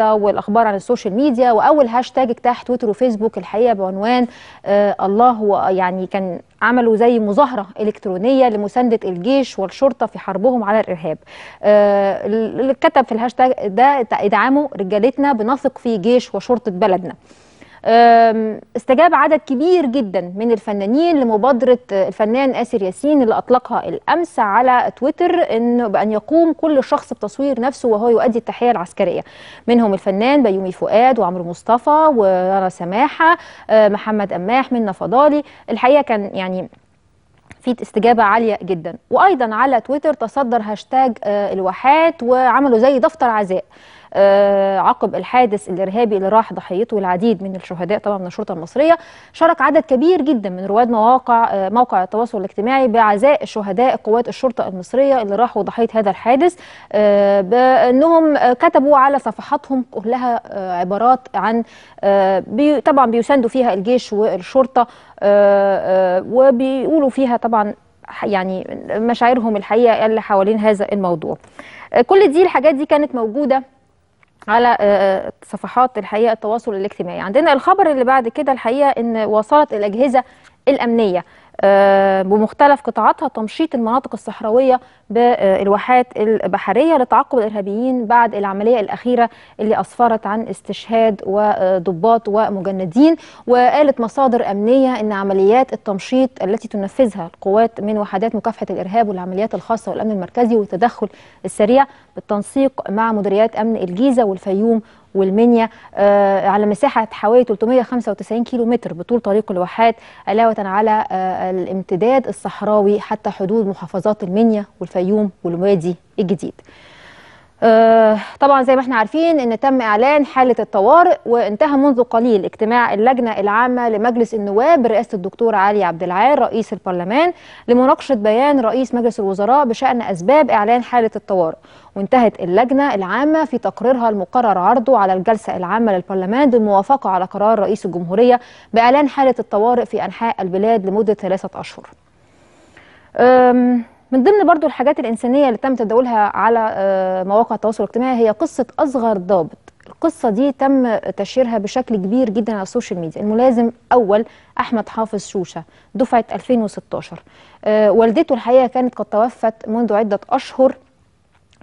والاخبار عن السوشيال ميديا واول هاشتاج اجتاح تويتر وفيسبوك الحقيقه بعنوان آه الله هو يعني كان عملوا زي مظاهره الكترونيه لمسانده الجيش والشرطه في حربهم على الارهاب آه اللي كتب في الهاشتاج ده ادعموا رجالتنا بنثق في جيش وشرطه بلدنا استجاب عدد كبير جدا من الفنانين لمبادرة الفنان آسر ياسين اللي أطلقها الأمس على تويتر إن بأن يقوم كل شخص بتصوير نفسه وهو يؤدي التحية العسكرية منهم الفنان بيومي فؤاد وعمرو مصطفى ورنا سماحة أه، محمد أماح منى فضالي الحقيقة كان يعني في استجابة عالية جدا وأيضا على تويتر تصدر هاشتاج أه، الواحات وعملوا زي دفتر عزاء آه، عقب الحادث الارهابي اللي راح ضحيته العديد من الشهداء طبعا من الشرطه المصريه شارك عدد كبير جدا من رواد مواقع آه، موقع التواصل الاجتماعي بعزاء شهداء قوات الشرطه المصريه اللي راحوا ضحيه هذا الحادث آه، بانهم كتبوا على صفحاتهم كلها عبارات عن طبعا بيساندوا فيها الجيش والشرطه وبيقولوا فيها طبعا يعني مشاعرهم الحقيقه اللي حوالين هذا الموضوع كل دي الحاجات دي كانت موجوده على آه، آه، صفحات الحقيقه التواصل الاجتماعي عندنا الخبر اللي بعد كده الحقيقه ان وصلت الاجهزه الأمنية آه، بمختلف قطاعاتها تمشيط المناطق الصحراوية بالواحات البحرية لتعقب الإرهابيين بعد العملية الأخيرة اللي أسفرت عن استشهاد وضباط ومجندين وقالت مصادر أمنية أن عمليات التمشيط التي تنفذها القوات من وحدات مكافحة الإرهاب والعمليات الخاصة والأمن المركزي والتدخل السريع بالتنسيق مع مديريات أمن الجيزة والفيوم والمنيا آه، على مساحه حوالي 395 كيلو متر بطول طريق الواحات علاوه على آه، الامتداد الصحراوي حتى حدود محافظات المنيا والفيوم والوادي الجديد آه، طبعا زي ما احنا عارفين ان تم اعلان حاله الطوارئ وانتهى منذ قليل اجتماع اللجنه العامه لمجلس النواب برئاسه الدكتور علي عبد العال رئيس البرلمان لمناقشه بيان رئيس مجلس الوزراء بشان اسباب اعلان حاله الطوارئ وانتهت اللجنه العامه في تقريرها المقرر عرضه على الجلسه العامه للبرلمان بالموافقه على قرار رئيس الجمهوريه باعلان حاله الطوارئ في انحاء البلاد لمده ثلاثه اشهر من ضمن برضو الحاجات الإنسانية اللي تم تداولها على آه، مواقع التواصل الاجتماعي هي قصة أصغر ضابط القصة دي تم تشيرها بشكل كبير جدا على السوشيال ميديا الملازم أول أحمد حافظ شوشة دفعة 2016 آه، والدته الحقيقة كانت قد توفت منذ عدة أشهر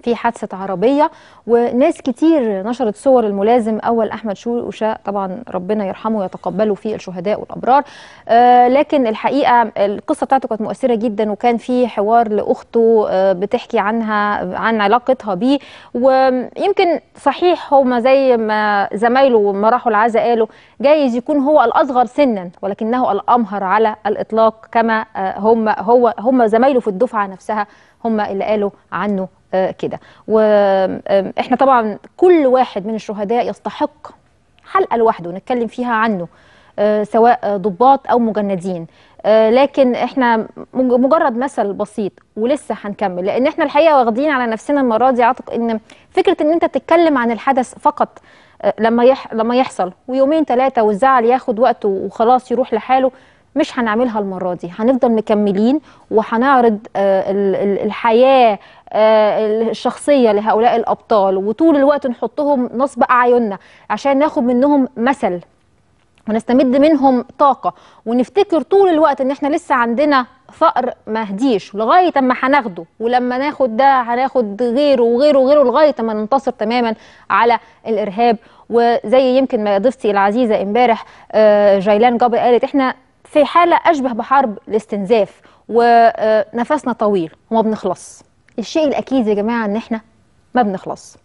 في حادثه عربيه وناس كتير نشرت صور الملازم اول احمد شوشه طبعا ربنا يرحمه ويتقبله في الشهداء والابرار آه لكن الحقيقه القصه بتاعته كانت مؤثره جدا وكان في حوار لاخته آه بتحكي عنها عن علاقتها بيه ويمكن صحيح هما زي ما زمايله ما راحوا العزاء قالوا جايز يكون هو الاصغر سنا ولكنه الامهر على الاطلاق كما آه، هم هو هم زمايله في الدفعه نفسها هم اللي قالوا عنه آه، كده واحنا طبعا كل واحد من الشهداء يستحق حلقه لوحده نتكلم فيها عنه آه، سواء ضباط او مجندين آه، لكن احنا مجرد مثل بسيط ولسه هنكمل لان احنا الحقيقه واخدين على نفسنا المره دي اعتقد ان فكره ان انت تتكلم عن الحدث فقط لما لما يحصل ويومين ثلاثه والزعل ياخد وقته وخلاص يروح لحاله مش هنعملها المره دي هنفضل مكملين وهنعرض آه، الحياه آه، الشخصيه لهؤلاء الابطال وطول الوقت نحطهم نصب اعيننا عشان ناخد منهم مثل ونستمد منهم طاقه ونفتكر طول الوقت ان احنا لسه عندنا فقر ما هديش لغايه اما هناخده ولما ناخد ده هناخد غيره وغيره وغيره لغايه اما ننتصر تماما على الارهاب وزي يمكن ما ضيفتي العزيزه امبارح آه، جيلان جابر قالت احنا في حاله اشبه بحرب الاستنزاف ونفسنا طويل وما بنخلص الشيء الاكيد يا جماعه ان احنا ما بنخلص